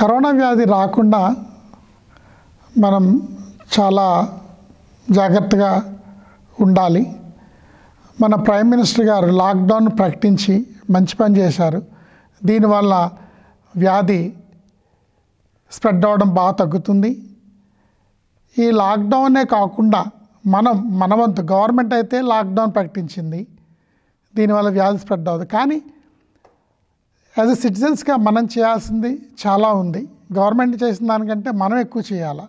corona వ్యాధి రాకుండా మనం చాలా జాగ్రత్తగా ఉండాలి మన ప్రైమ్ మినిస్టర్ గారు లాక్డౌన్ ప్రకటించి మంచి పని చేశారు దీనివల్ల వ్యాధి స్ప్రెడ్ అవ్వడం బాగా తగ్గుతుంది ఈ లాక్డౌనే కాకుండా మనం మనవంతు గవర్నమెంట్ అయితే లాక్డౌన్ ప్రకటించింది దీనివల్ల వ్యాధి స్ప్రెడ్ అవ్వదు కానీ యాజ్ ఎ సిటిజన్స్గా మనం చేయాల్సింది చాలా ఉంది గవర్నమెంట్ చేసిన దానికంటే మనం ఎక్కువ చేయాలి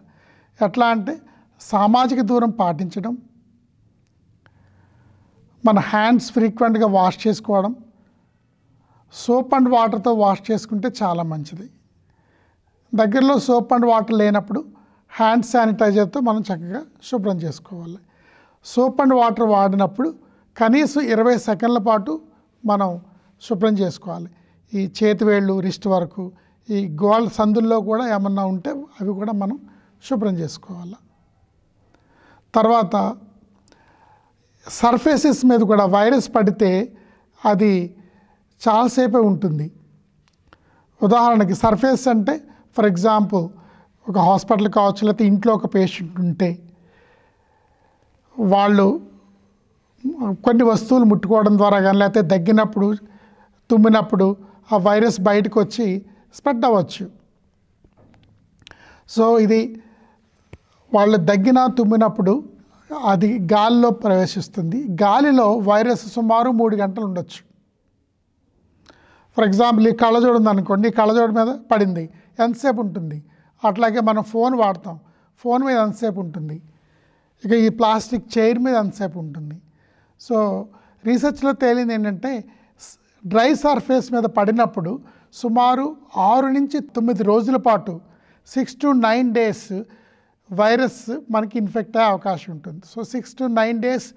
ఎట్లా అంటే సామాజిక దూరం పాటించడం మన హ్యాండ్స్ ఫ్రీక్వెంట్గా వాష్ చేసుకోవడం సోప్ అండ్ వాటర్తో వాష్ చేసుకుంటే చాలా మంచిది దగ్గరలో సోప్ అండ్ వాటర్ లేనప్పుడు హ్యాండ్ శానిటైజర్తో మనం చక్కగా శుభ్రం చేసుకోవాలి సోప్ అండ్ వాటర్ వాడినప్పుడు కనీసం ఇరవై సెకండ్ల పాటు మనం శుభ్రం చేసుకోవాలి ఈ చేతివేళ్ళు రిస్ట్ వరకు ఈ గోల్ సందుల్లో కూడా ఏమన్నా ఉంటే అవి కూడా మనం శుభ్రం చేసుకోవాలి తర్వాత సర్ఫేసెస్ మీద కూడా వైరస్ పడితే అది చాలాసేపే ఉంటుంది ఉదాహరణకి సర్ఫేస్ అంటే ఫర్ ఎగ్జాంపుల్ ఒక హాస్పిటల్ కావచ్చు లేకపోతే ఇంట్లో ఒక పేషెంట్ ఉంటే వాళ్ళు కొన్ని వస్తువులు ముట్టుకోవడం ద్వారా కానీ లేకపోతే దగ్గినప్పుడు తుమ్మినప్పుడు ఆ వైరస్ బయటకు వచ్చి స్ప్రెడ్ అవ్వచ్చు సో ఇది వాళ్ళు దగ్గిన తుమ్మినప్పుడు అది గాలిలో ప్రవేశిస్తుంది గాలిలో వైరస్ సుమారు మూడు గంటలు ఉండొచ్చు ఫర్ ఎగ్జాంపుల్ ఈ కళ్ళజోడు అనుకోండి కళ్ళజోడు మీద పడింది ఎంతసేపు ఉంటుంది అట్లాగే మనం ఫోన్ వాడతాం ఫోన్ మీద ఎంతసేపు ఉంటుంది ఇక ఈ ప్లాస్టిక్ చైర్ మీద ఎంతసేపు ఉంటుంది సో రీసెర్చ్లో తేలింది ఏంటంటే డ్రై సర్ఫేస్ మీద పడినప్పుడు సుమారు ఆరు నుంచి తొమ్మిది రోజుల పాటు six to nine days virus మనకి ఇన్ఫెక్ట్ అయ్యే అవకాశం ఉంటుంది so six to nine days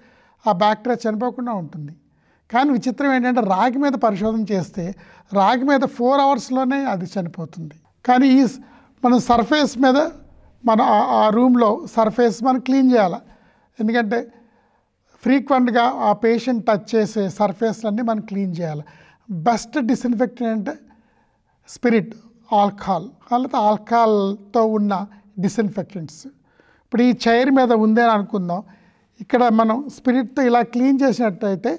ఆ బ్యాక్టీరియా చనిపోకుండా ఉంటుంది కానీ విచిత్రం ఏంటంటే రాగి మీద పరిశోధన చేస్తే రాగి మీద ఫోర్ అవర్స్లోనే అది చనిపోతుంది కానీ ఈ మనం సర్ఫేస్ మీద మన ఆ రూమ్లో సర్ఫేస్ మనం క్లీన్ చేయాలి ఎందుకంటే ఫ్రీక్వెంట్గా ఆ పేషెంట్ టచ్ చేసే సర్ఫేస్లన్నీ మనం క్లీన్ చేయాలి బెస్ట్ డిస్ఇన్ఫెక్టెంట్ స్పిరిట్ ఆల్కహాల్ లేకపోతే ఆల్కహాల్తో ఉన్న డిస్ఇన్ఫెక్టెంట్స్ ఇప్పుడు ఈ చైర్ మీద అని అనుకుందాం ఇక్కడ మనం స్పిరిట్తో ఇలా క్లీన్ చేసినట్టయితే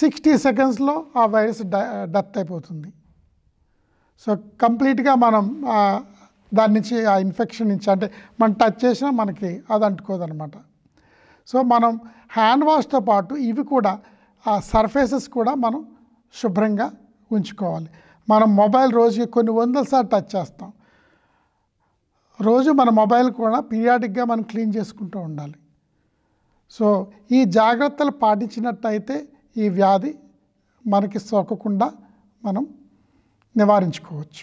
సిక్స్టీ సెకండ్స్లో ఆ వైరస్ డెత్ అయిపోతుంది సో కంప్లీట్గా మనం దాని నుంచి ఆ ఇన్ఫెక్షన్ నుంచి అంటే మనం టచ్ చేసినా మనకి అది అంటుకోదనమాట సో మనం హ్యాండ్ వాష్తో పాటు ఇవి కూడా ఆ సర్ఫేసెస్ కూడా మనం శుభ్రంగా ఉంచుకోవాలి మనం మొబైల్ రోజుకి కొన్ని వందల సార్లు టచ్ చేస్తాం రోజు మన మొబైల్ కూడా పీరియాడిక్గా మనం క్లీన్ చేసుకుంటూ ఉండాలి సో ఈ జాగ్రత్తలు పాటించినట్టయితే ఈ వ్యాధి మనకి సోకకుండా మనం నివారించుకోవచ్చు